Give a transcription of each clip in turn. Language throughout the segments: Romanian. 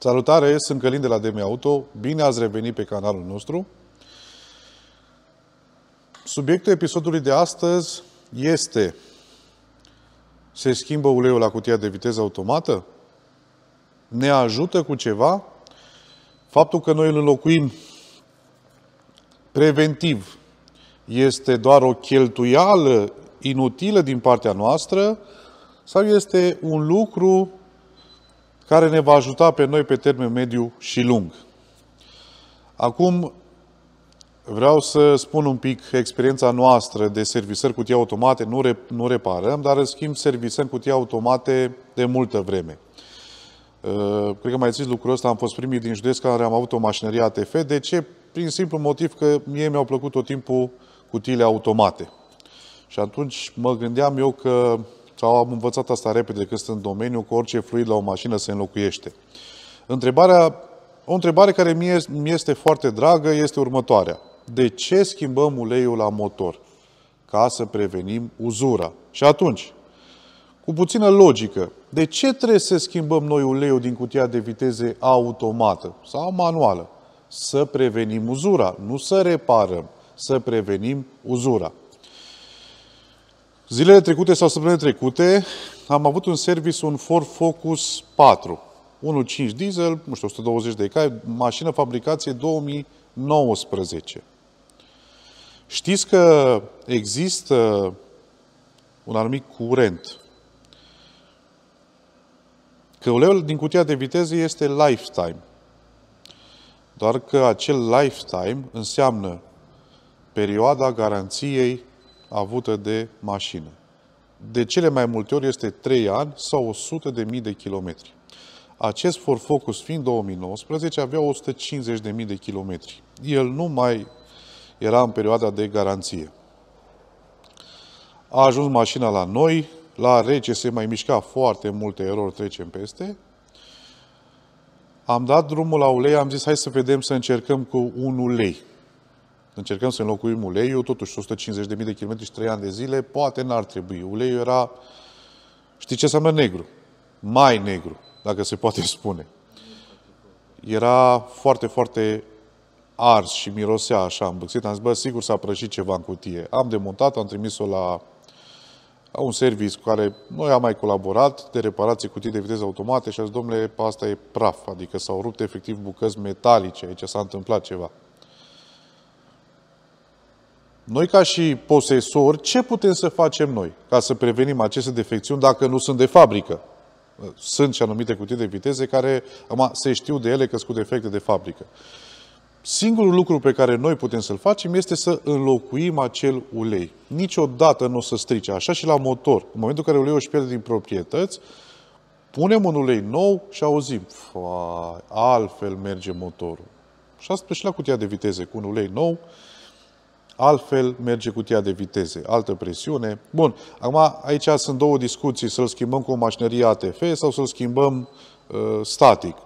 Salutare, sunt Călin de la DM Auto. Bine ați revenit pe canalul nostru. Subiectul episodului de astăzi este se schimbă uleiul la cutia de viteză automată? Ne ajută cu ceva? Faptul că noi îl înlocuim preventiv este doar o cheltuială inutilă din partea noastră sau este un lucru care ne va ajuta pe noi pe termen mediu și lung. Acum vreau să spun un pic experiența noastră de servisări cutii automate. Nu, re, nu reparăm, dar în schimb servisăm cutii automate de multă vreme. Uh, cred că mai zis lucrul ăsta, am fost primii din județ care am avut o mașinărie ATF. De ce? Prin simplu motiv că mie mi-au plăcut tot timpul cutiile automate. Și atunci mă gândeam eu că sau am învățat asta repede că sunt în domeniu, că orice fluid la o mașină se înlocuiește. Întrebarea, o întrebare care mie, mi este foarte dragă este următoarea. De ce schimbăm uleiul la motor? Ca să prevenim uzura. Și atunci, cu puțină logică, de ce trebuie să schimbăm noi uleiul din cutia de viteze automată sau manuală? Să prevenim uzura, nu să reparăm, să prevenim uzura. Zilele trecute sau săptămânile trecute am avut un service, un Ford Focus 4. 1.5 diesel, nu știu, 120 de cai, mașină fabricație 2019. Știți că există un anumit curent. Că uleiul din cutia de viteză este lifetime. Doar că acel lifetime înseamnă perioada garanției avută de mașină. De cele mai multe ori este 3 ani sau 100 de mii de kilometri. Acest Ford Focus fiind 2019 avea 150 de mii de kilometri. El nu mai era în perioada de garanție. A ajuns mașina la noi, la rece se mai mișca foarte multe erori, trecem peste. Am dat drumul la ulei, am zis hai să vedem să încercăm cu un ulei încercăm să înlocuim uleiul, totuși 150.000 de kilometri și 3 ani de zile, poate n-ar trebui. Uleiul era, știi ce înseamnă negru? Mai negru, dacă se poate spune. Era foarte, foarte ars și mirosea așa îmbâxit. Am zis, bă, sigur s-a prășit ceva în cutie. Am demontat, am trimis-o la un serviciu cu care noi am mai colaborat de reparații cutii de viteză automate și a zis, domnule, asta e praf, adică s-au rupt efectiv bucăți metalice, aici s-a întâmplat ceva. Noi, ca și posesori, ce putem să facem noi ca să prevenim aceste defecțiuni dacă nu sunt de fabrică? Sunt și anumite cutii de viteze care ama, se știu de ele că sunt defecte de fabrică. Singurul lucru pe care noi putem să-l facem este să înlocuim acel ulei. Niciodată nu o să strice. Așa și la motor. În momentul în care uleiul își pierde din proprietăți, punem un ulei nou și auzim, altfel merge motorul. Și asta și la cutia de viteze, cu un ulei nou, altfel merge cutia de viteze, altă presiune. Bun, acum aici sunt două discuții, să-l schimbăm cu o mașinărie ATF sau să-l schimbăm uh, static.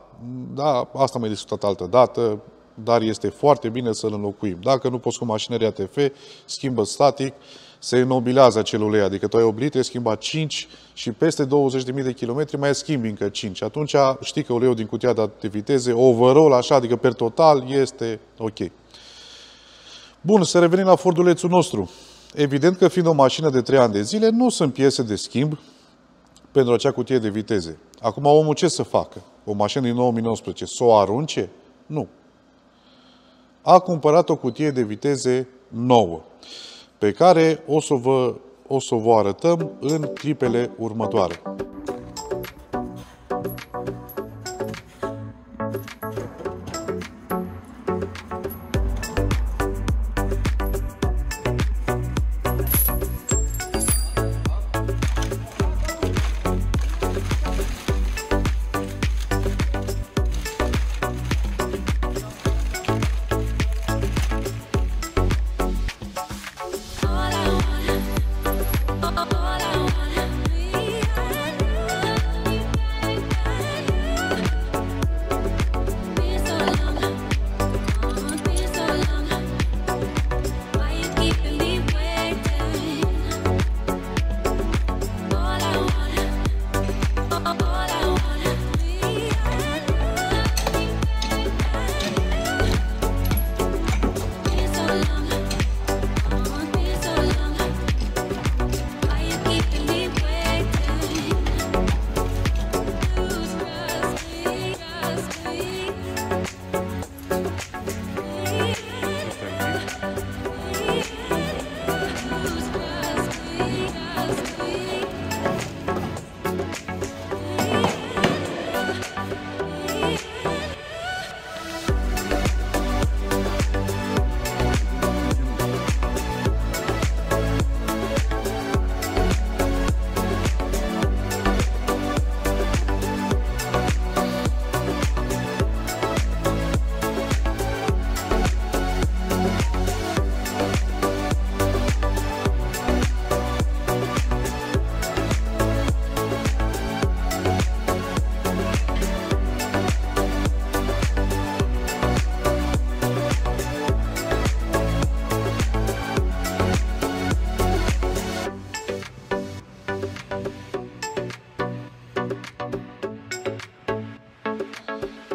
Da, asta am mai discutat altă dată, dar este foarte bine să-l înlocuim. Dacă nu poți cu mașinărie ATF, schimbă static, se enobilează acel ulei, adică tu ai oblit, ai schimbat 5 și peste 20.000 de kilometri mai schimbi încă 5. Atunci știi că uleiul din cutia de viteze, overall, așa, adică per total, este ok. Bun, să revenim la Fordulețul nostru. Evident că fiind o mașină de 3 ani de zile, nu sunt piese de schimb pentru acea cutie de viteze. Acum omul ce să facă? O mașină din 2019, să o arunce? Nu. A cumpărat o cutie de viteze nouă, pe care o să vă, o să vă arătăm în clipele următoare.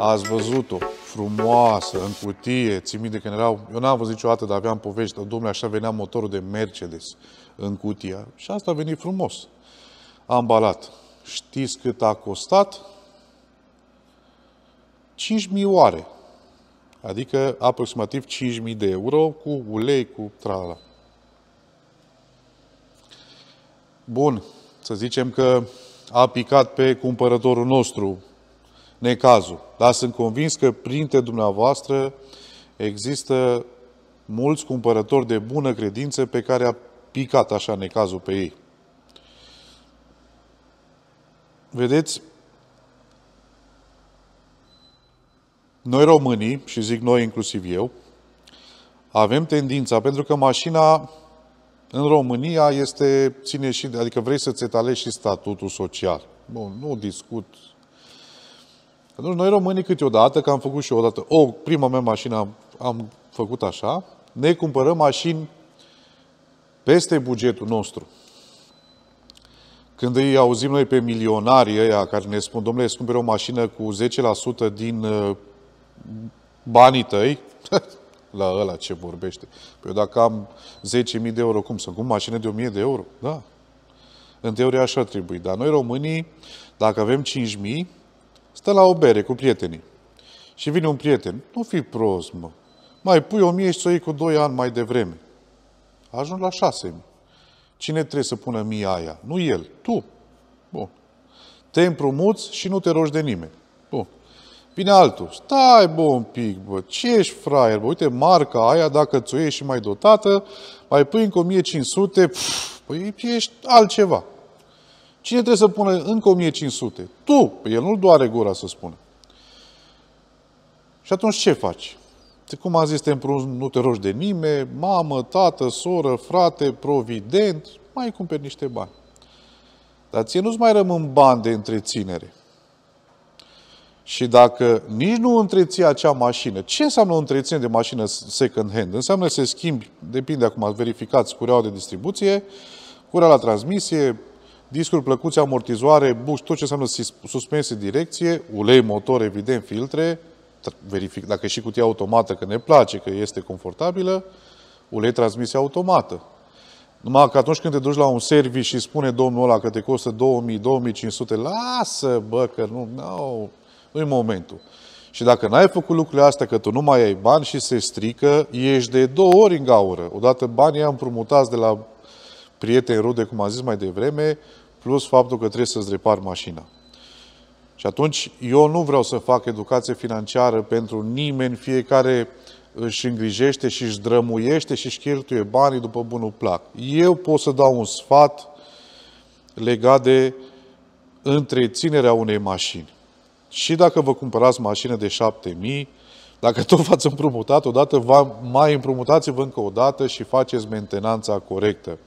ați văzut-o frumoasă, în cutie, țin minte când erau, eu n-am văzut niciodată, dar aveam povești, dar domnule, așa venea motorul de Mercedes în cutia și asta a venit frumos, ambalat. Știți cât a costat? 5.000 oare. adică aproximativ 5.000 de euro cu ulei, cu trala. Bun, să zicem că a picat pe cumpărătorul nostru necazul. Dar sunt convins că printre dumneavoastră există mulți cumpărători de bună credință pe care a picat așa necazul pe ei. Vedeți, noi românii, și zic noi inclusiv eu, avem tendința, pentru că mașina în România este, ține și, adică vrei să-ți etalezi și statutul social. Bun, nu discut atunci, noi românii câteodată, că am făcut și odată, o, prima mea mașină am, am făcut așa, ne cumpărăm mașini peste bugetul nostru. Când îi auzim noi pe milionarii ăia care ne spun, domnule, îți cumpere o mașină cu 10% din uh, banii tăi, la ăla ce vorbește. Păi dacă am 10.000 de euro, cum să cum mașină de 1.000 de euro? Da. În teorie așa trebuie. Dar noi românii, dacă avem Stă la o bere cu prietenii. Și vine un prieten. Nu fi prost, mă. Mai pui o mie și să o iei cu doi ani mai devreme. Ajung la șase mii. Cine trebuie să pună mie aia? Nu el, tu. Bun. Te împrumuți și nu te rogi de nimeni. Bun. Vine altul. Stai, bă, un pic, bă. Ce ești, fraier, bă? Uite, marca aia, dacă ți-o și mai dotată, mai pui încă 1500, pf, păi ești altceva. Cine trebuie să pună încă 1500? Tu! Păi el nu-l doare gura să spună. Și atunci ce faci? Cum am zis, te nu te rogi de nimeni, mamă, tată, soră, frate, provident, mai cumperi niște bani. Dar ție nu-ți mai rămân bani de întreținere. Și dacă nici nu întreții acea mașină, ce înseamnă o întreținere de mașină second hand? Înseamnă să schimbi, depinde acum, verificați cureaua de distribuție, curea la transmisie, discuri plăcuți, amortizoare, buși, tot ce înseamnă suspensie, direcție, ulei, motor, evident, filtre, verific dacă și cutia automată, că ne place, că este confortabilă, ulei, transmisie automată. Numai că atunci când te duci la un serviciu și spune domnul ăla că te costă 2000-2500, lasă, bă, că nu, nu, nu-i momentul. Și dacă n-ai făcut lucrurile astea, că tu nu mai ai bani și se strică, ești de două ori în gaură. Odată banii am împrumutați de la prieteni, rude, cum am zis mai devreme, plus faptul că trebuie să-ți repar mașina. Și atunci, eu nu vreau să fac educație financiară pentru nimeni, fiecare își îngrijește și își drămuiește și își cheltuie banii după bunul plac. Eu pot să dau un sfat legat de întreținerea unei mașini. Și dacă vă cumpărați mașină de 7000, dacă tot v-ați împrumutat odată, mai împrumutați-vă încă o dată și faceți mentenanța corectă.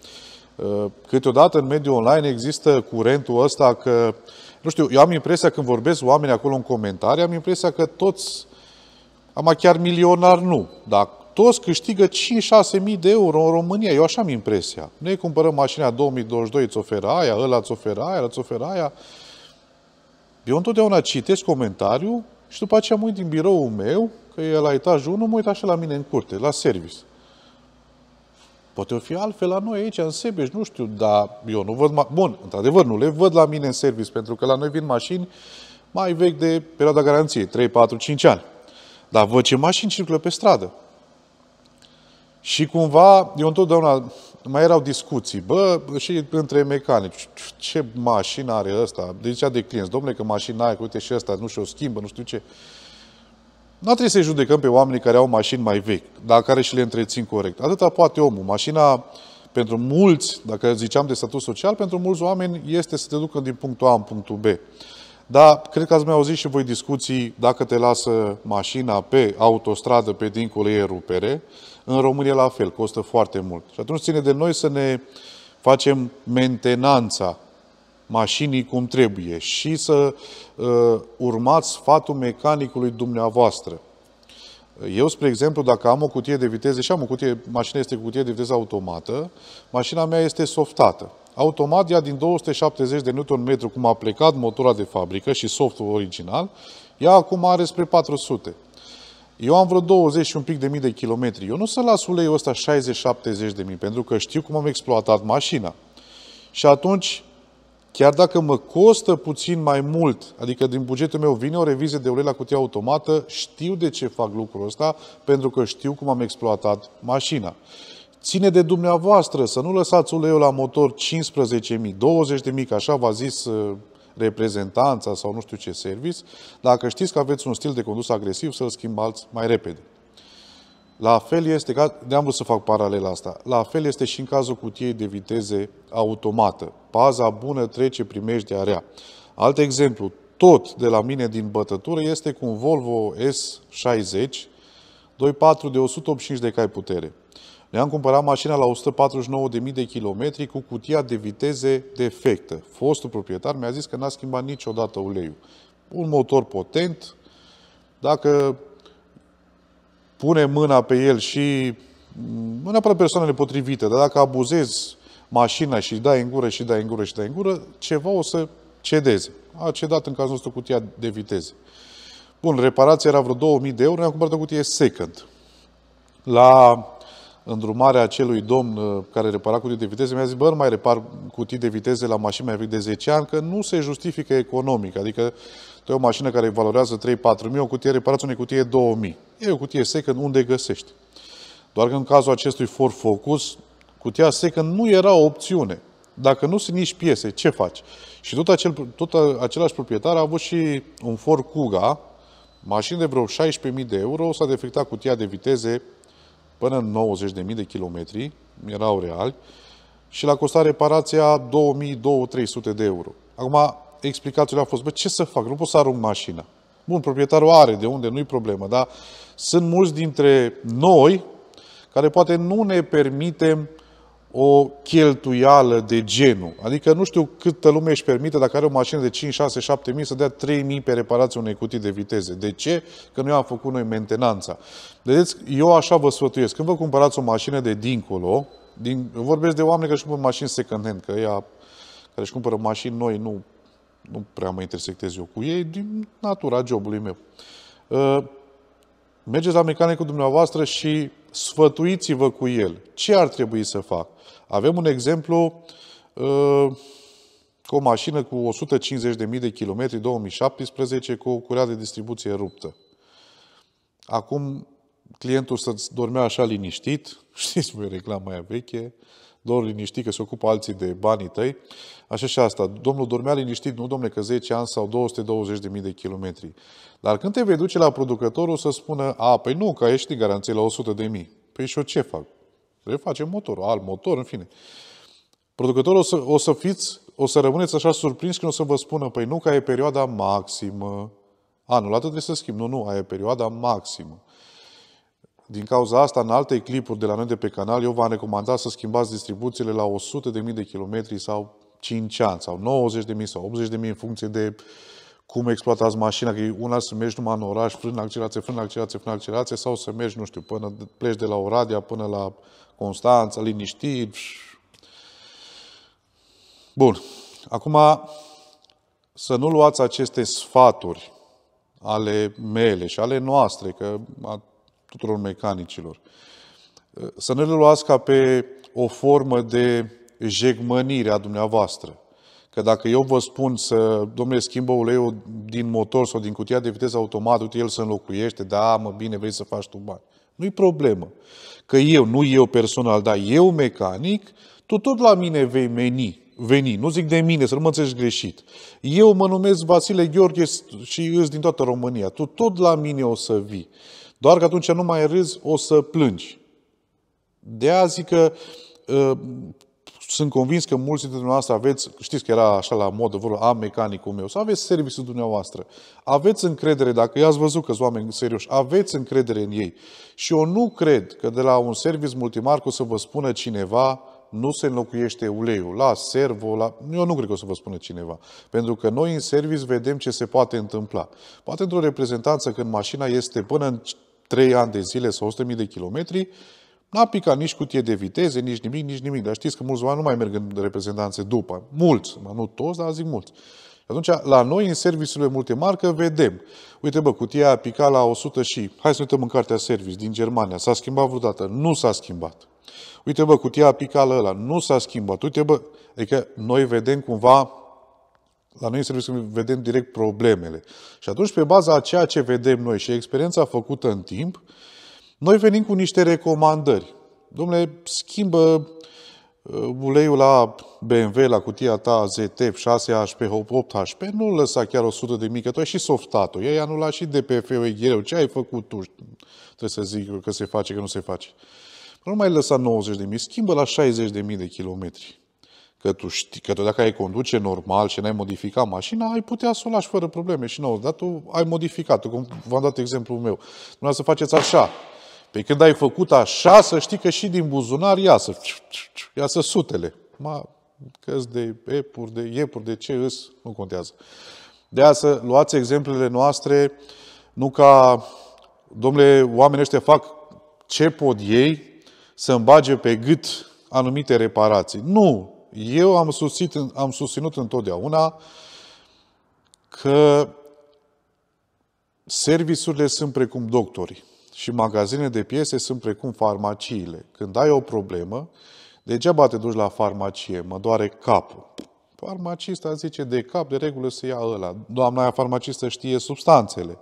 Câteodată în mediul online există curentul ăsta că, nu știu, eu am impresia când vorbesc oameni acolo în comentarii, am impresia că toți, am chiar milionar nu, dar toți câștigă 5-6 mii de euro în România. Eu așa am impresia. Noi cumpărăm mașina 2022, îți oferă aia, ăla îți oferă aia, îți oferă aia. Eu întotdeauna citesc comentariul și după aceea mă uit din biroul meu, că e la etajul 1, mă uit așa la mine în curte, la service. Poate o fi altfel la noi aici, în Sebeș, nu știu, dar eu nu văd... Bun, într-adevăr, nu le văd la mine în service, pentru că la noi vin mașini mai vechi de perioada garanției, 3, 4, 5 ani. Dar văd ce mașini circulă pe stradă. Și cumva, eu întotdeauna, mai erau discuții, bă, și între mecanici, ce mașină are ăsta? Deci de clienți, domnule, că mașina aia, uite și ăsta, nu știu, o schimbă, nu știu ce. Nu trebuie să-i judecăm pe oamenii care au mașini mai vechi, dar care și le întrețin corect. Atâta poate omul. Mașina, pentru mulți, dacă ziceam de statut social, pentru mulți oameni este să te ducă din punctul A în punctul B. Dar cred că ați mai auzit și voi discuții dacă te lasă mașina pe autostradă, pe dincolo e rupere. În România la fel, costă foarte mult. Și atunci ține de noi să ne facem mentenanța mașinii cum trebuie și să uh, urmați sfatul mecanicului dumneavoastră. Eu, spre exemplu, dacă am o cutie de viteze și am o cutie, mașina este cu cutie de viteză automată, mașina mea este softată. Automat ea din 270 de Nm, cum a plecat motora de fabrică și softul original, ea acum are spre 400. Eu am vreo 20 și un pic de mii de kilometri. Eu nu să las uleiul ăsta 60-70 de mii, pentru că știu cum am exploatat mașina. Și atunci chiar dacă mă costă puțin mai mult, adică din bugetul meu vine o revizie de ulei la cutia automată, știu de ce fac lucrul ăsta, pentru că știu cum am exploatat mașina. Ține de dumneavoastră să nu lăsați uleiul la motor 15.000, 20.000, ca așa v-a zis uh, reprezentanța sau nu știu ce service. Dacă știți că aveți un stil de condus agresiv, să-l schimbați mai repede. La fel este, de-am vrut să fac paralela asta, la fel este și în cazul cutiei de viteze automată. Paza bună trece de area. Alt exemplu, tot de la mine din bătătură este cu un Volvo S60, 2.4 de 185 de cai putere. Ne-am cumpărat mașina la 149.000 de kilometri cu cutia de viteze defectă. Fostul proprietar mi-a zis că n-a schimbat niciodată uleiul. Un motor potent, dacă pune mâna pe el și mm, nu neapărat persoanele potrivite, dar dacă abuzezi mașina și dai în gură și dai în gură și dai în gură, ceva o să cedeze. A cedat în cazul nostru cutia de viteze. Bun, reparația era vreo 2000 de euro, ne-am cumpărat o cutie second. La îndrumarea acelui domn uh, care repara cutii de viteze, mi-a zis, bă, nu mai repar cutii de viteze la mașini mai vechi de 10 ani, că nu se justifică economic. Adică tu ai o mașină care valorează 3-4 mii, o cutie reparați unei cutie 2 mii. E o cutie second unde găsești. Doar că în cazul acestui Ford Focus, cutia second nu era o opțiune. Dacă nu sunt nici piese, ce faci? Și tot, acel, tot același proprietar a avut și un Ford Kuga, mașină de vreo 16.000 de euro, s-a defectat cutia de viteze până în 90.000 de kilometri, erau reali, și l-a costat reparația 2.200-300 de euro. Acum, lui a fost, bă, ce să fac? Nu pot să arunc mașina. Bun, proprietarul are de unde, nu-i problemă, dar sunt mulți dintre noi care poate nu ne permitem o cheltuială de genul. Adică nu știu câtă lume își permite dacă are o mașină de 5, 6, 7 mii să dea 3 mii pe reparație unei cutii de viteze. De ce? Că noi am făcut noi mentenanța. Vedeți, eu așa vă sfătuiesc. Când vă cumpărați o mașină de dincolo, din, vorbesc de oameni care își cumpără mașini second hand, că ea care își cumpără mașini noi nu nu prea mă intersectez eu cu ei, din natura jobului meu. Uh, mergeți la mecanicul dumneavoastră și sfătuiți-vă cu el. Ce ar trebui să fac? Avem un exemplu uh, cu o mașină cu 150.000 de kilometri 2017 cu o curea de distribuție ruptă. Acum clientul să dormea așa liniștit, știți voi reclama aia veche, uh, lor liniștit că se ocupă alții de banii tăi. Așa și asta. Domnul dormea liniștit, nu domne că 10 ani sau 220.000 de kilometri. Dar când te vei duce la producător, o să spună, a, păi nu, că ești ieșit garanție la 100.000. Păi și eu ce fac? Refacem motorul, alt motor, în fine. Producătorul o să, o să fiți, o să rămâneți așa surprins când o să vă spună, păi nu, că e perioada maximă. Anul atât trebuie să schimb. Nu, nu, aia e perioada maximă. Din cauza asta, în alte clipuri de la noi de pe canal, eu v-am recomandat să schimbați distribuțiile la 100.000 de kilometri sau 5 ani, sau 90.000 sau 80.000 în funcție de cum exploatați mașina, că e una să mergi numai în oraș, frână, accelerație, frână, accelerație, frână, accelerație, sau să mergi, nu știu, până pleci de la Oradea până la Constanța, liniștit. Bun. Acum, să nu luați aceste sfaturi ale mele și ale noastre, că tuturor mecanicilor. Ă, să ne luați ca pe o formă de jegmănire a dumneavoastră. Că dacă eu vă spun să, domnule, schimbă uleiul din motor sau din cutia de viteză automat, uite, el se înlocuiește, da, mă, bine, vrei să faci tu bani. Nu-i problemă. Că eu, nu eu personal, dar eu mecanic, tu tot la mine vei meni, veni. Nu zic de mine, să nu mă înțelegi greșit. Eu mă numesc Vasile Gheorghe și îs din toată România. Tu tot la mine o să vii. Doar că atunci nu mai râzi, o să plângi. De azi zic că uh, sunt convins că mulți dintre dumneavoastră aveți, știți că era așa la modă, vorba, am mecanicul meu, să aveți serviciul dumneavoastră. Aveți încredere, dacă i-ați văzut că sunt oameni serioși, aveți încredere în ei. Și eu nu cred că de la un serviciu multimarc o să vă spună cineva nu se înlocuiește uleiul, la servo, la... Eu nu cred că o să vă spună cineva. Pentru că noi în servis vedem ce se poate întâmpla. Poate într-o reprezentanță când mașina este până în 3 ani de zile sau 100.000 de kilometri, n-a picat nici cutie de viteze, nici nimic, nici nimic. Dar știți că mulți oameni nu mai merg în reprezentanțe după. Mulți, mă, nu toți, dar zic mulți. Atunci, la noi, în serviciile marcă, vedem. Uite, bă, cutia a picat la 100 și... Hai să uităm în cartea service din Germania. S-a schimbat vreodată? Nu s-a schimbat. Uite, bă, cutia a picat la ăla. Nu s-a schimbat. Uite, bă, adică noi vedem cumva la noi în serviciu vedem direct problemele. Și atunci, pe baza a ceea ce vedem noi și experiența făcută în timp, noi venim cu niște recomandări. Domnule, schimbă uh, uleiul la BMW, la cutia ta ZF, 6HP, 8HP, nu lăsa chiar 100 de mii, că tu ai și softat-o, ei anulat și DPF-ul greu, ce ai făcut tu? Trebuie să zic că se face, că nu se face. Nu mai lăsa 90 de mii, schimbă la 60 de mii de kilometri că tu știi, că tu dacă ai conduce normal și n-ai modificat mașina, ai putea să o lași fără probleme și nouă, dar tu ai modificat-o, cum v-am dat exemplul meu. Nu să faceți așa. Pe păi când ai făcut așa, să știi că și din buzunar iasă, iasă sutele. Ma, căs de epuri, de iepuri, de ce îs, nu contează. De aia să luați exemplele noastre, nu ca, domnule, oamenii ăștia fac ce pot ei să îmbage pe gât anumite reparații. Nu! Eu am, susținut, am susținut întotdeauna că serviciurile sunt precum doctorii și magazine de piese sunt precum farmaciile. Când ai o problemă, degeaba te duci la farmacie, mă doare capul. Farmacista zice de cap, de regulă se ia ăla. Doamna aia farmacistă știe substanțele.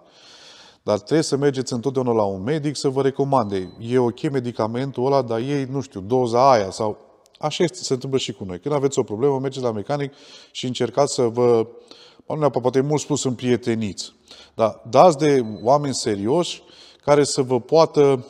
Dar trebuie să mergeți întotdeauna la un medic să vă recomande. E ok medicamentul ăla, dar ei, nu știu, doza aia sau Așa este, se întâmplă și cu noi. Când aveți o problemă, mergeți la mecanic și încercați să vă, nu neapărat, poate e mult spus, prieteniți. Dar dați de oameni serioși care să vă poată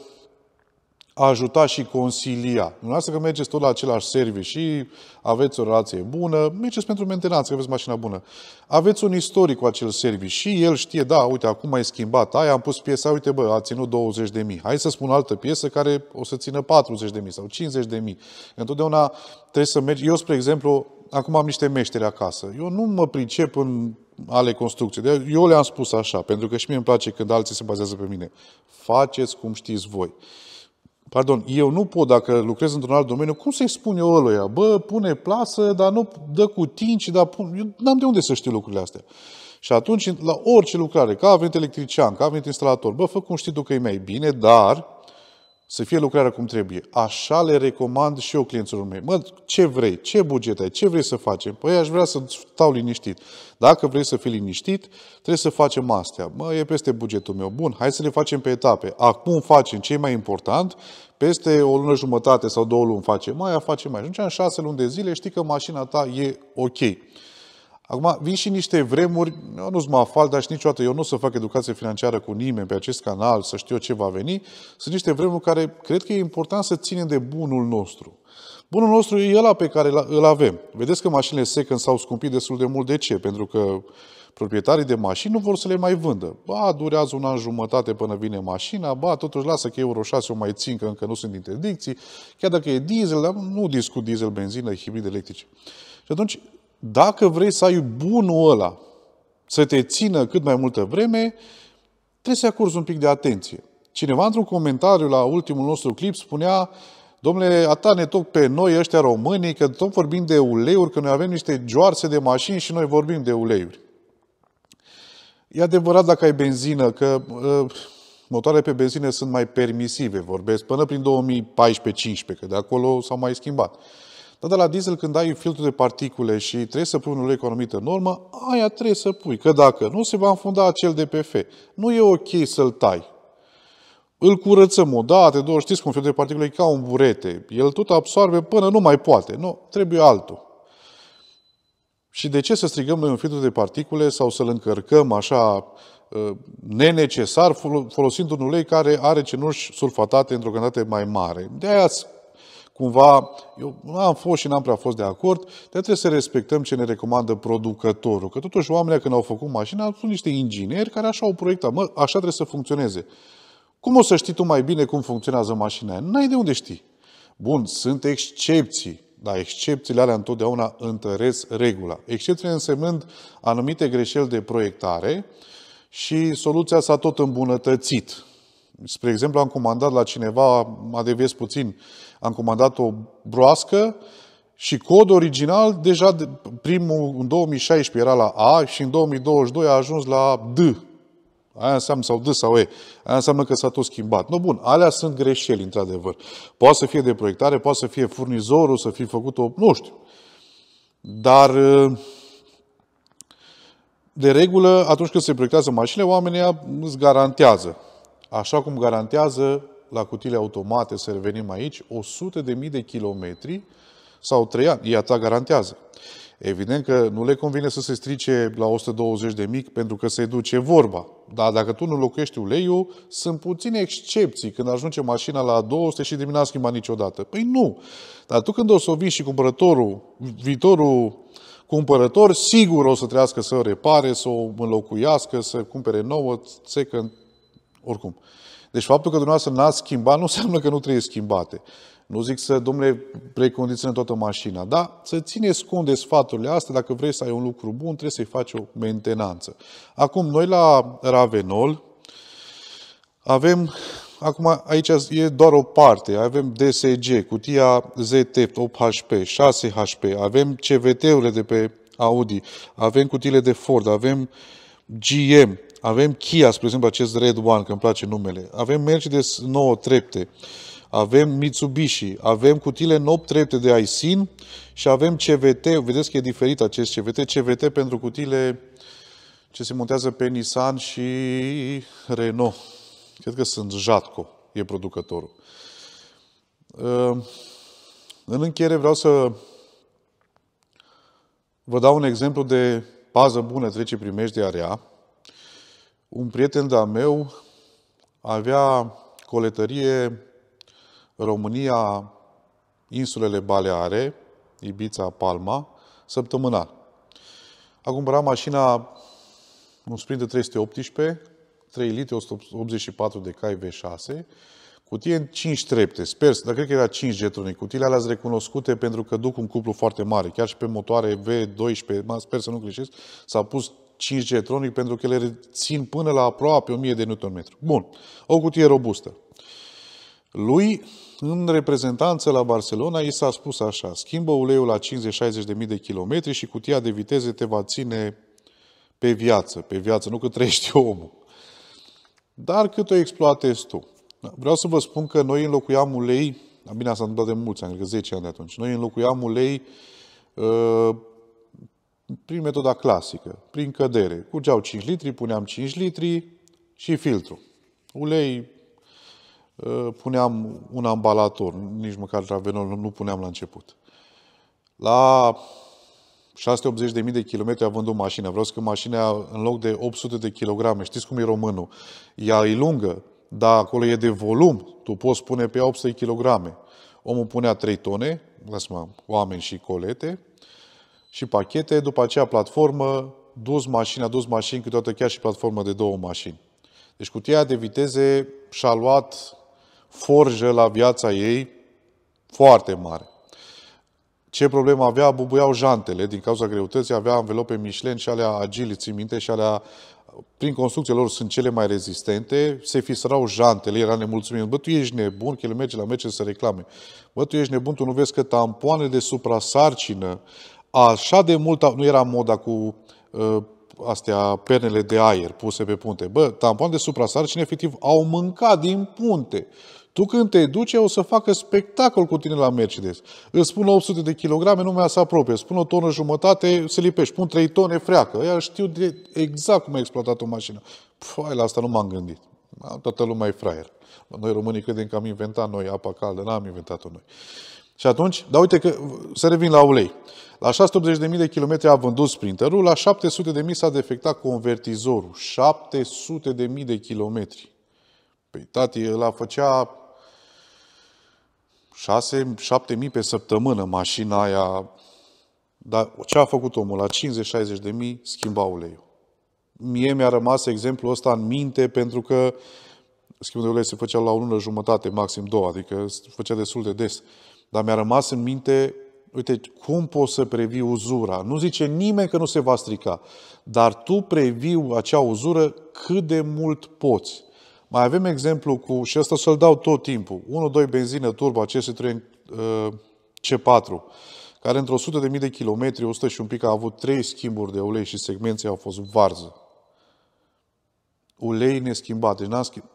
ajuta și consilia. Nu Dumneavoastră că mergeți tot la același serviciu și aveți o relație bună, mergeți pentru mentenanță, că aveți mașina bună. Aveți un istoric cu acel serviciu și el știe, da, uite, acum ai schimbat aia, am pus piesa, uite, bă, a ținut 20 de mii. Hai să spun altă piesă care o să țină 40 de mii sau 50 de mii. Întotdeauna trebuie să mergi. Eu, spre exemplu, acum am niște meșteri acasă. Eu nu mă pricep în ale construcției. Eu le-am spus așa, pentru că și mie îmi place când alții se bazează pe mine. Faceți cum știți voi. Pardon, eu nu pot, dacă lucrez într-un alt domeniu, cum să-i spun eu ăluia? Bă, pune plasă, dar nu dă cu tinci, dar pun... Eu n-am de unde să știu lucrurile astea. Și atunci, la orice lucrare, ca a venit electrician, ca a venit instalator, bă, fă cum știi tu că e mai bine, dar să fie lucrarea cum trebuie. Așa le recomand și eu clienților mei. Mă, ce vrei? Ce buget ai? Ce vrei să facem? Păi aș vrea să stau liniștit. Dacă vrei să fii liniștit, trebuie să facem astea. Mă, e peste bugetul meu. Bun, hai să le facem pe etape. Acum facem ce e mai important, peste o lună jumătate sau două luni facem aia, facem mai. Ajungem în șase luni de zile, știi că mașina ta e ok. Acum, vin și niște vremuri, eu nu-s afal, dar și niciodată, eu nu o să fac educație financiară cu nimeni pe acest canal, să știu ce va veni. Sunt niște vremuri care cred că e important să ținem de bunul nostru. Bunul nostru e ăla pe care îl avem. Vedeți că mașinile second s-au scumpit destul de mult. De ce? Pentru că proprietarii de mașini nu vor să le mai vândă. Ba, durează un an jumătate până vine mașina, ba, totuși lasă că Euro 6 o mai țin, că încă nu sunt interdicții, chiar dacă e diesel, dar nu discut diesel, benzină, hibrid electrice. Și atunci dacă vrei să ai bunul ăla, să te țină cât mai multă vreme, trebuie să acorzi un pic de atenție. Cineva într-un comentariu la ultimul nostru clip spunea Domnule, ata ne toc pe noi ăștia românii, că tot vorbim de uleiuri, că noi avem niște joarse de mașini și noi vorbim de uleiuri. E adevărat dacă ai benzină, că uh, motoarele pe benzină sunt mai permisive, vorbesc, până prin 2014-15, că de acolo s-au mai schimbat. Uh, da, dar de la diesel, când ai filtrul de particule și trebuie să pui un ulei cu o anumită normă, aia trebuie să pui. Că dacă nu, se va înfunda acel DPF. Nu e ok să-l tai. Îl curățăm o dată, două, știți cum filtrul de particule e ca un burete. El tot absorbe până nu mai poate. Nu, trebuie altul. Și de ce să strigăm noi un filtru de particule sau să-l încărcăm așa ă, nenecesar folosind un ulei care are cenuși sulfatate într-o cantitate mai mare. De aia cumva, eu am fost și n-am prea fost de acord, dar trebuie să respectăm ce ne recomandă producătorul. Că totuși oamenii când au făcut mașina sunt niște ingineri care așa au proiectat, mă, așa trebuie să funcționeze. Cum o să știi tu mai bine cum funcționează mașina aia? N-ai de unde știi. Bun, sunt excepții, dar excepțiile alea întotdeauna întăresc regula. Excepțiile însemnând anumite greșeli de proiectare și soluția s-a tot îmbunătățit. Spre exemplu, am comandat la cineva, mă deviez puțin, am comandat o broască și codul original, deja primul în 2016 era la A și în 2022 a ajuns la D. Aia înseamnă, sau D sau E. Aia înseamnă că s-a tot schimbat. No, bun, alea sunt greșeli, într-adevăr. Poate să fie de proiectare, poate să fie furnizorul, să fi făcut o... nu știu. Dar ă, de regulă, atunci când se proiectează mașinile, oamenii îți garantează. Așa cum garantează la cutile automate, să revenim aici, 100 de mii de kilometri sau 3 ani. ta garantează. Evident că nu le convine să se strice la 120 de mic pentru că se duce vorba. Dar dacă tu nu locuiești uleiul, sunt puține excepții când ajunge mașina la 200 și de n-a schimbat niciodată. Păi nu. Dar tu când o să vii și cumpărătorul, viitorul cumpărător, sigur o să trească să o repare, să o înlocuiască, să cumpere nouă, second, oricum. Deci faptul că dumneavoastră n-ați schimbat nu înseamnă că nu trebuie schimbate. Nu zic să, domnule, precondiționăm toată mașina, dar să țineți cont de sfaturile astea, dacă vrei să ai un lucru bun, trebuie să-i faci o mentenanță. Acum, noi la Ravenol avem, acum aici e doar o parte, avem DSG, cutia ZTEP 8HP, 6HP, avem CVT-urile de pe Audi, avem cutiile de Ford, avem GM, avem Kia, spre exemplu, acest Red One, că îmi place numele, avem Mercedes 9 trepte, avem Mitsubishi, avem cutile 9 trepte de Aisin și avem CVT, vedeți că e diferit acest CVT, CVT pentru cutile ce se montează pe Nissan și Renault. Cred că sunt Jatco, e producătorul. Ehm, în încheiere vreau să vă dau un exemplu de pază bună trece primejdea rea. Un prieten de-a meu avea coletărie România, insulele Baleare, Ibița, Palma, săptămânal. A cumpărat mașina un sprint de 318, 3 litri, 184 de cai V6, cutie în 5 trepte, sper, dar cred că era 5 jetroni. Cutiile alea sunt recunoscute pentru că duc un cuplu foarte mare, chiar și pe motoare V12, sper să nu greșesc, s-a pus 5 tronic pentru că ele țin până la aproape 1000 de Nm. Bun. O cutie robustă. Lui, în reprezentanță la Barcelona, i s-a spus așa, schimbă uleiul la 50-60 de mii de kilometri și cutia de viteze te va ține pe viață, pe viață, nu că trăiești omul. Dar cât o exploatezi tu? Vreau să vă spun că noi înlocuiam ulei, bine, asta s-a întâmplat de mulți ani, cred că 10 ani de atunci, noi înlocuiam ulei uh, prin metoda clasică, prin cădere. Curgeau 5 litri, puneam 5 litri și filtru. Ulei ă, puneam un ambalator, nici măcar travenol nu puneam la început. La 680.000 de kilometri având o mașină. Vreau să că mașina, în loc de 800 de kilograme, știți cum e românul, ea e lungă, dar acolo e de volum, tu poți pune pe 800 kilograme. Omul punea 3 tone, las mă, oameni și colete, și pachete, după aceea platformă, dus mașini, dus mașini, câteodată chiar și platformă de două mașini. Deci cutia de viteze și-a luat forjă la viața ei foarte mare. Ce problemă avea? Bubuiau jantele din cauza greutății, avea învelope Michelin și alea agili, țin minte, și alea prin construcția lor sunt cele mai rezistente, se fisărau jantele, era nemulțumit. Bă, tu ești nebun, că el merge la meci să reclame. Bă, tu ești nebun, tu nu vezi că tampoane de suprasarcină așa de mult, nu era moda cu uh, astea pernele de aer puse pe punte. Bă, tampon de suprasarcini efectiv au mâncat din punte. Tu când te duci, o să facă spectacol cu tine la Mercedes. Îți spun 800 de kilograme, nu mai se apropie. Spun o tonă jumătate, se lipești. Pun 3 tone, freacă. Ea știu de exact cum a exploatat o mașină. Păi, la asta nu m-am gândit. Toată lumea e fraier. Noi românii credem că am inventat noi apa caldă. N-am inventat-o noi. Uh, și atunci, dar uite că, să revin la ulei. La 680.000 de kilometri a vândut sprinterul, la 700.000 s-a defectat convertizorul. 700.000 de kilometri. Păi tati, a făcea 6-7.000 pe săptămână mașina aia. Dar ce a făcut omul? La 50-60 de mii schimba uleiul. Mie mi-a rămas exemplul ăsta în minte pentru că schimbul de ulei se făcea la o lună jumătate, maxim două, adică se făcea destul de des. Dar mi-a rămas în minte, uite, cum poți să previi uzura? Nu zice nimeni că nu se va strica, dar tu previi acea uzură cât de mult poți. Mai avem exemplu cu, și asta să-l dau tot timpul, 2 benzină turbo, aceste 3 uh, C4, care într-o sută de mii de kilometri, 100 și un pic, a avut trei schimburi de ulei și segmenții au fost varză. Ulei neschimbat. Deci n-am schimbat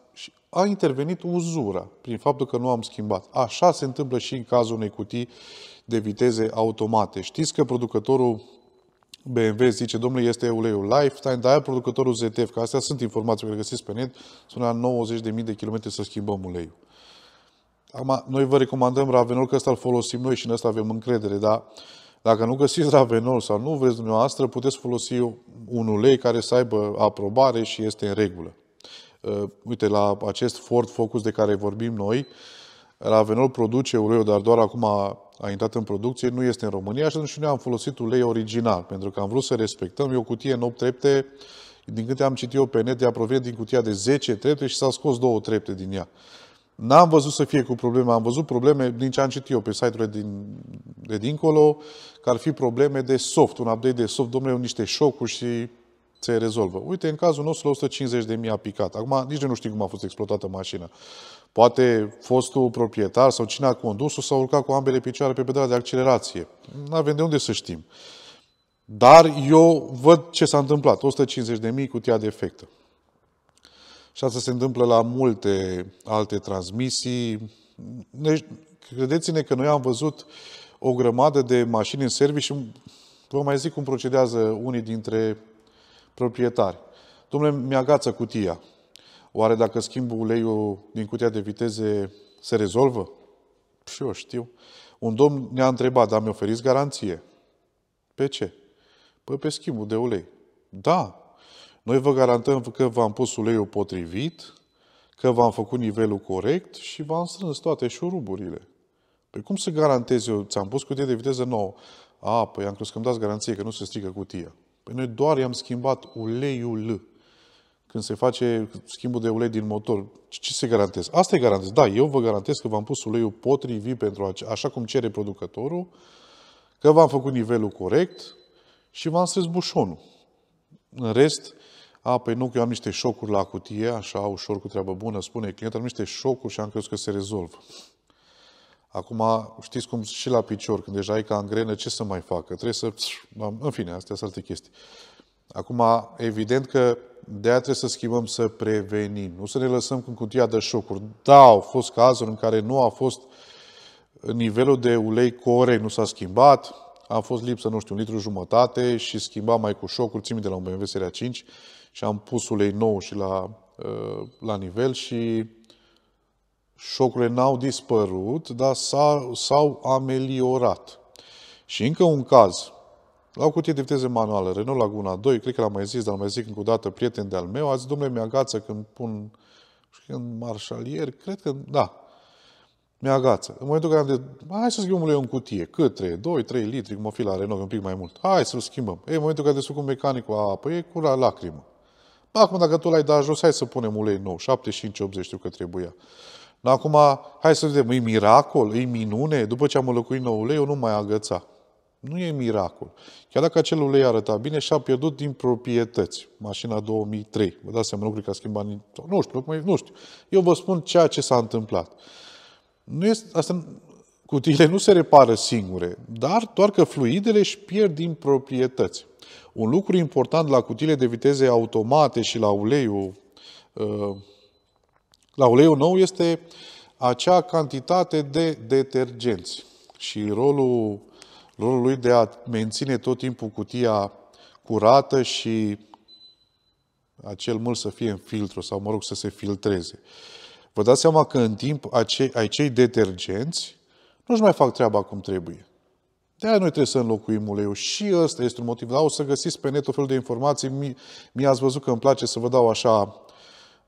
a intervenit uzura prin faptul că nu am schimbat. Așa se întâmplă și în cazul unei cutii de viteze automate. Știți că producătorul BMW zice, domnule, este uleiul lifetime, dar producătorul ZF, că astea sunt informații pe care le găsiți pe net, sunt la 90.000 de kilometri să schimbăm uleiul. Acum, noi vă recomandăm Ravenol, că ăsta îl folosim noi și în ăsta avem încredere, dar dacă nu găsiți Ravenol sau nu vreți dumneavoastră, puteți folosi un ulei care să aibă aprobare și este în regulă. Uh, uite, la acest Ford Focus de care vorbim noi, Ravenol produce uleiul, dar doar acum a, a intrat în producție, nu este în România și atunci noi am folosit ulei original, pentru că am vrut să respectăm. E o cutie în 8 trepte, din câte am citit eu pe net, ea provine din cutia de 10 trepte și s-a scos două trepte din ea. N-am văzut să fie cu probleme, am văzut probleme din ce am citit eu pe site-urile din, de dincolo, că ar fi probleme de soft, un update de soft, domnule, niște șocuri și se rezolvă. Uite, în cazul nostru, 150 de mii a picat. Acum, nici nu știu cum a fost exploatată mașina. Poate fostul proprietar sau cine a condus-o s-a urcat cu ambele picioare pe pedala de accelerație. Nu avem de unde să știm. Dar eu văd ce s-a întâmplat. 150 de mii cutia defectă. Și asta se întâmplă la multe alte transmisii. credeți-ne că noi am văzut o grămadă de mașini în serviciu și vă mai zic cum procedează unii dintre proprietari. Domnule, mi-agață cutia. Oare dacă schimb uleiul din cutia de viteze, se rezolvă? Și eu știu. Un domn ne-a întrebat, dar mi oferiți garanție? Pe ce? Păi pe schimbul de ulei. Da. Noi vă garantăm că v-am pus uleiul potrivit, că v-am făcut nivelul corect și v-am strâns toate șuruburile. Păi cum să garantez eu? Ți-am pus cutie de viteză nouă. A, păi am crezut că îmi dați garanție că nu se strică cutia. Păi noi doar i-am schimbat uleiul când se face schimbul de ulei din motor. Ce se garantez? Asta e garantez. Da, eu vă garantez că v-am pus uleiul potrivit pentru ace- așa cum cere producătorul, că v-am făcut nivelul corect și v-am strâns bușonul. În rest, a, păi nu, că eu am niște șocuri la cutie, așa, ușor cu treabă bună, spune clientul, am niște șocuri și am crezut că se rezolvă. Acum, știți cum și la picior, când deja ai ca angrenă, ce să mai facă? Trebuie să... În fine, astea sunt alte chestii. Acum, evident că de aia trebuie să schimbăm, să prevenim. Nu să ne lăsăm cu cutia de șocuri. Da, au fost cazuri în care nu a fost nivelul de ulei corect, nu s-a schimbat, a fost lipsă, nu știu, un litru jumătate și schimba mai cu șocuri, țin de la un BMW Seria 5 și am pus ulei nou și la, uh, la nivel și șocurile n-au dispărut, dar s-au ameliorat. Și încă un caz, la o cutie de viteze manuală, Renault Laguna 2, cred că l-am mai zis, dar mai zic încă o dată, prieten de-al meu, azi, domnule, mi-agață când pun în marșalier, cred că, da, mi-agață. În momentul în care am de, hai să schimbăm uleiul în cutie, cât trebuie, 2, 3 litri, cum o fi la Renault, un pic mai mult, hai să-l schimbăm. Ei, în momentul în care desfăc un mecanic cu apă, e cu la lacrimă. Acum, dacă tu l-ai dat jos, hai să punem ulei nou, 75-80 știu că trebuia. Dar acum, hai să vedem, e miracol, e minune, după ce am înlocuit nou ulei, eu nu mai agăța. Nu e miracol. Chiar dacă acel ulei arăta bine, și-a pierdut din proprietăți. Mașina 2003. Vă dați seama, nu cred că a schimbat nici... Nu știu, nu știu. Eu vă spun ceea ce s-a întâmplat. Nu este, asta, cutiile nu se repară singure, dar doar că fluidele își pierd din proprietăți. Un lucru important la cutiile de viteze automate și la uleiul uh, la uleiul nou este acea cantitate de detergenți și rolul, rolul lui de a menține tot timpul cutia curată și acel mult să fie în filtru sau, mă rog, să se filtreze. Vă dați seama că în timp acei, acei detergenți nu-și mai fac treaba cum trebuie. de noi trebuie să înlocuim uleiul și ăsta este un motiv. Dar o să găsiți pe net o fel de informații. mi mie ați văzut că îmi place să vă dau așa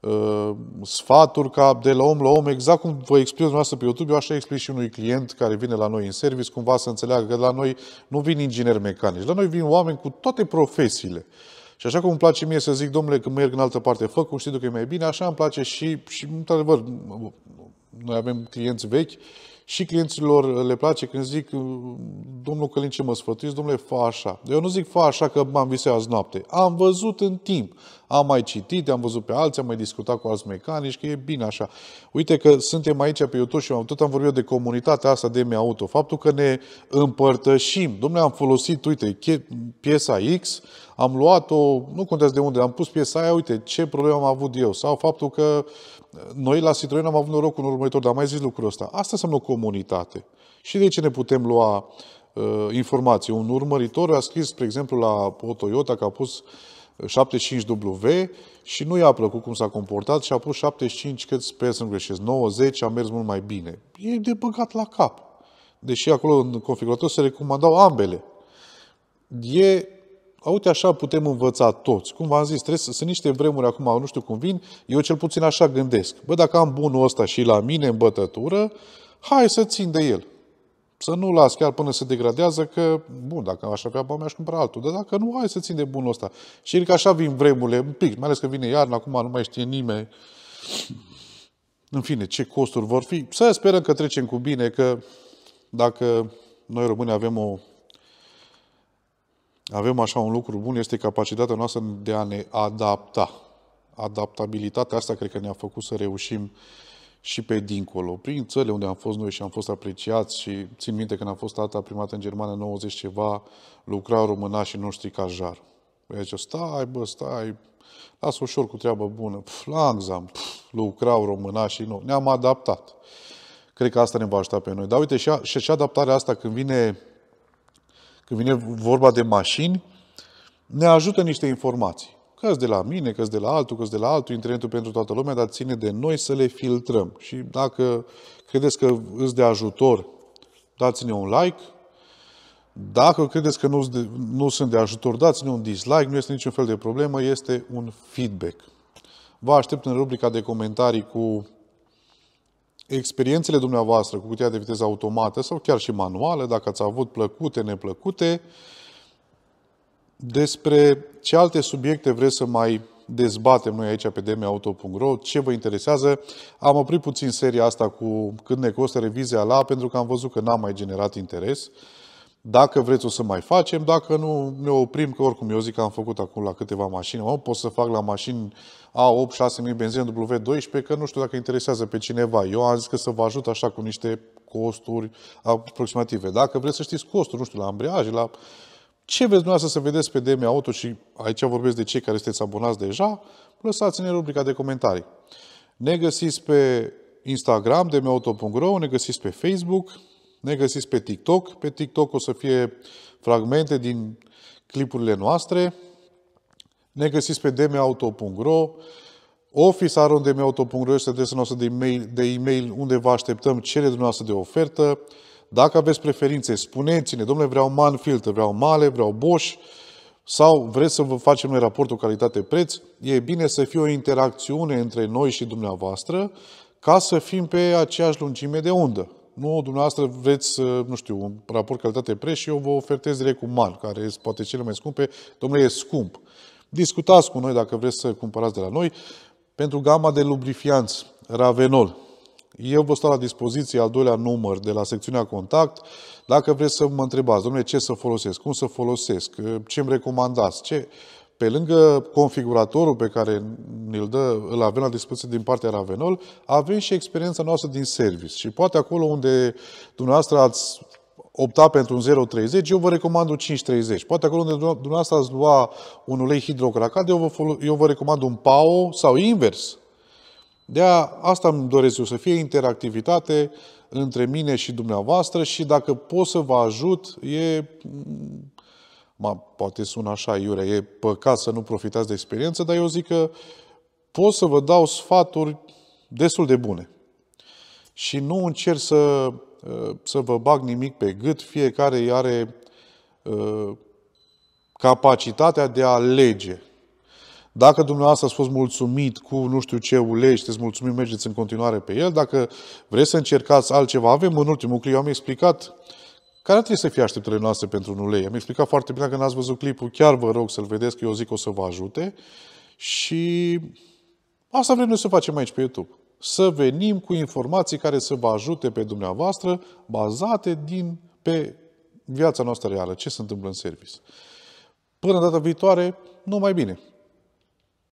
Uh, sfaturi ca de la om la om, exact cum vă explic dumneavoastră pe YouTube, eu așa explic și unui client care vine la noi în service, cumva să înțeleagă că la noi nu vin ingineri mecanici, la noi vin oameni cu toate profesiile. Și așa cum îmi place mie să zic, domnule, că merg în altă parte, fă cum știu că e mai bine, așa îmi place și, și într-adevăr, noi avem clienți vechi și clienților le place când zic, domnul Călin, ce mă sfătuiți? Domnule, fa așa. Eu nu zic fa așa că m-am visat azi noapte. Am văzut în timp. Am mai citit, am văzut pe alții, am mai discutat cu alți mecanici, că e bine așa. Uite că suntem aici pe YouTube și tot am vorbit de comunitatea asta de Mi-Auto. Faptul că ne împărtășim. Domnule, am folosit, uite, piesa X, am luat-o, nu contează de unde, am pus piesa aia, uite, ce problemă am avut eu. Sau faptul că uh, noi la Citroen am avut noroc în următor, dar am mai zis lucrul ăsta. Asta înseamnă o comunitate. Și de ce ne putem lua uh, informații? Un urmăritor a scris, spre exemplu, la o Toyota că a pus 75W uh, și nu i-a plăcut cum s-a comportat și a pus 75, cât sper să nu greșesc, 90, a mers mult mai bine. E de băgat la cap. Deși acolo în configurator se recomandau ambele. E uite, așa putem învăța toți. Cum v-am zis, trebuie să, sunt niște vremuri acum, nu știu cum vin, eu cel puțin așa gândesc. Bă, dacă am bunul ăsta și la mine în bătătură, hai să țin de el. Să nu las chiar până se degradează că, bun, dacă aș avea bani, mi-aș cumpăra altul. Dar dacă nu, hai să țin de bunul ăsta. Și că așa vin vremurile, un pic, mai ales că vine iarna, acum nu mai știe nimeni. În fine, ce costuri vor fi. Să sperăm că trecem cu bine, că dacă noi români avem o avem așa un lucru bun, este capacitatea noastră de a ne adapta. Adaptabilitatea asta cred că ne-a făcut să reușim și pe dincolo. Prin țările unde am fost noi și am fost apreciați și țin minte când am fost tata primată în Germania 90 ceva, și nu știi ca jar. Păi zice, stai bă, stai, lasă ușor cu treabă bună. Pf, langsam, pf, lucrau și nu. Ne-am adaptat. Cred că asta ne va ajuta pe noi. Dar uite, și, a, și adaptarea asta când vine când vine vorba de mașini, ne ajută niște informații. că de la mine, că de la altul, că de la altul, internetul pentru toată lumea, dar ține de noi să le filtrăm. Și dacă credeți că îți de ajutor, dați-ne un like. Dacă credeți că nu, nu sunt de ajutor, dați-ne un dislike. Nu este niciun fel de problemă, este un feedback. Vă aștept în rubrica de comentarii cu experiențele dumneavoastră cu cutia de viteză automată sau chiar și manuală, dacă ați avut plăcute, neplăcute, despre ce alte subiecte vreți să mai dezbatem noi aici pe dmauto.ro, ce vă interesează. Am oprit puțin seria asta cu cât ne costă revizia la, pentru că am văzut că n-am mai generat interes. Uh, dacă vreți o să mai facem, dacă nu ne oprim, că oricum eu zic că am făcut acum la câteva mașini, mă, pot să fac la mașini A8, 6000 benzină W12, că nu știu dacă interesează pe cineva. Eu am zis că să vă ajut așa cu niște costuri aproximative. Dacă vreți să știți costuri, nu știu, la ambreiaje, la ce veți dumneavoastră să vedeți pe DM Auto și aici vorbesc de cei care sunteți abonați deja, lăsați-ne rubrica de comentarii. Ne găsiți pe Instagram, dmauto.ro, ne găsiți pe Facebook, ne găsiți pe TikTok. Pe TikTok o să fie fragmente din clipurile noastre. Ne găsiți pe dmauto.ro Office arondemiauto.ro este adresa noastră de e-mail, de e-mail unde vă așteptăm cele dumneavoastră de ofertă. Dacă aveți preferințe, spuneți-ne, domnule, vreau man vreau male, vreau Bosch, sau vreți să vă facem noi raportul calitate-preț, e bine să fie o interacțiune între noi și dumneavoastră ca să fim pe aceeași lungime de undă nu, dumneavoastră vreți, uh, nu știu, un raport calitate-preț și eu vă ofertez direct cu mal, care este poate cele mai scumpe. Domnule, e scump. Discutați cu noi dacă vreți să cumpărați de la noi. Pentru gama de lubrifianți, Ravenol, eu vă stau la dispoziție al doilea număr de la secțiunea contact. Dacă vreți să mă întrebați, domnule, ce să folosesc, cum să folosesc, uh, ce îmi recomandați, ce... Pe lângă configuratorul pe care îl, dă, îl avem la dispoziție din partea Ravenol, avem și experiența noastră din service. Și poate acolo unde dumneavoastră ați opta pentru un 0,30, eu vă recomand un 5,30. Poate acolo unde dumneavoastră ați lua un ulei hidrocracat, eu vă, eu vă recomand un PAO sau invers. De asta îmi doresc eu, să fie interactivitate între mine și dumneavoastră și dacă pot să vă ajut, e Ma, poate sună așa, Iure, e păcat să nu profitați de experiență, dar eu zic că pot să vă dau sfaturi destul de bune. Și nu încerc să, uh, să vă bag nimic pe gât, fiecare are uh, capacitatea de a alege. Dacă dumneavoastră ați fost mulțumit cu nu știu ce ulei sunteți mulțumit, mergeți în continuare pe el. Dacă vreți să încercați altceva, avem în ultimul clip, eu am explicat care trebuie să fie așteptările noastre pentru un ulei? Am explicat foarte bine, că n-ați văzut clipul, chiar vă rog să-l vedeți, că eu zic că o să vă ajute. Și asta vrem noi să facem aici pe YouTube. Să venim cu informații care să vă ajute pe dumneavoastră, bazate din, pe viața noastră reală, ce se întâmplă în service. Până data viitoare, numai bine!